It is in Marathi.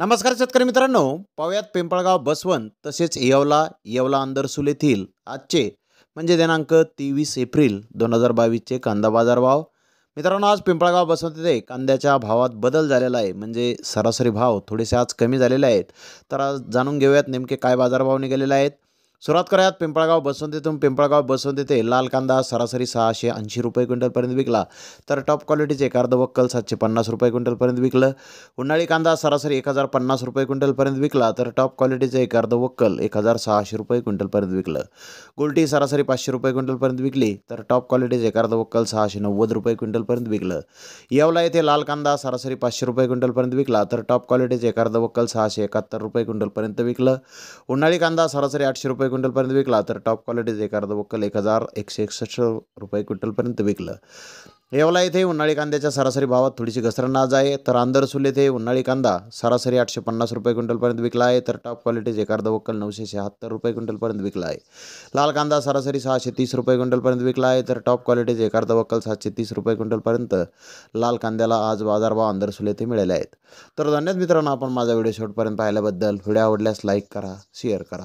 नमस्कार शेतकरी मित्रांनो पाहुयात पिंपळगाव बसवंत तसेच येवला येवला अंदरसूल येथील आजचे म्हणजे दिनांक तेवीस एप्रिल दोन हजार बावीसचे कांदा बाजार भाव मित्रांनो आज पिंपळगाव बसवंत येथे कांद्याच्या भावात बदल झालेला आहे म्हणजे सरासरी भाव थोडेसे आज कमी झालेले आहेत तर आज जाणून घेऊयात नेमके काय बाजारभाव निघालेले आहेत सुरुवात करूयात पिंपळगाव बसवंतीतून पिंपळगाव बसवंती ते लाल कांदा सरासरी सहाशे ऐंशी रुपये क्विंटलपर्यंत विकला तर टॉप क्वालिटीचे एखादं वक्कल सातशे पन्नास रुपये क्विंटलपर्यंत विकलं उन्हाळी कांदा सरासरी एक हजार पन्नास रुपये क्विंटलपर्यंत विकला तर टॉप क्वालिटीचे एक अर्ध वक्कल एक हजार सहाशे रुपये क्विंटलपर्यंत विकलं गोल्टी सरासरी पाचशे रुपये क्विंटलपर्यंत विकली तर टॉप क्वालिटीचे एक वक्कल सहाशे नव्वद रुपये क्विंटलपर्यंत विकलं येवला येथे लाल कांदा सरासरी पाचशे रुपये क्विंटलपर्यंत विकला तर टॉप क्वालिटीचे एक अर्ध वक्कल सहाशे एकाहत्तर रुपये क्विंटलपर्यंत विकलं उन्हाळी कांदा सरासरी आठशे रुपये क्विंटलपर्यंत विकला तर टॉप क्वालिटीचं एक अर्धा वक्कल एक हजार एकशे एकसष्ट रुपये क्विंटलपर्यंत विकलं येवला येथे उन्हाळी कांद्याच्या सरासरी भावात थोडीशी घसरण आज आहे तर आंदरसूल येथे उन्हाळी कांदा सरासरी आठशे पन्नास रुपये क्विंटलपर्यंत विकला आहे तर टॉप क्वालिटीचे एक अर्धा वक्कल नऊशे शहात्तर रुपये क्विंटलपर्यंत विकला आहे लाल कांदा सरासरी सहाशे तीस रुपये क्विंटलपर्यंत विकला आहे तर टॉप क्वालिटीचे एक अर्धा वक्कल सातशे तीस रुपये क्विंटलपर्यंत लाल कांद्याला आज बाजारभाव आंदरसूल येथे मिळाले आहेत तर धन्यवाद मित्रांनो आपण माझा व्हिडिओ शेवटपर्यंत पाहिल्याबद्दल व्हिडिओ आवडल्यास लाईक करा शेअर करा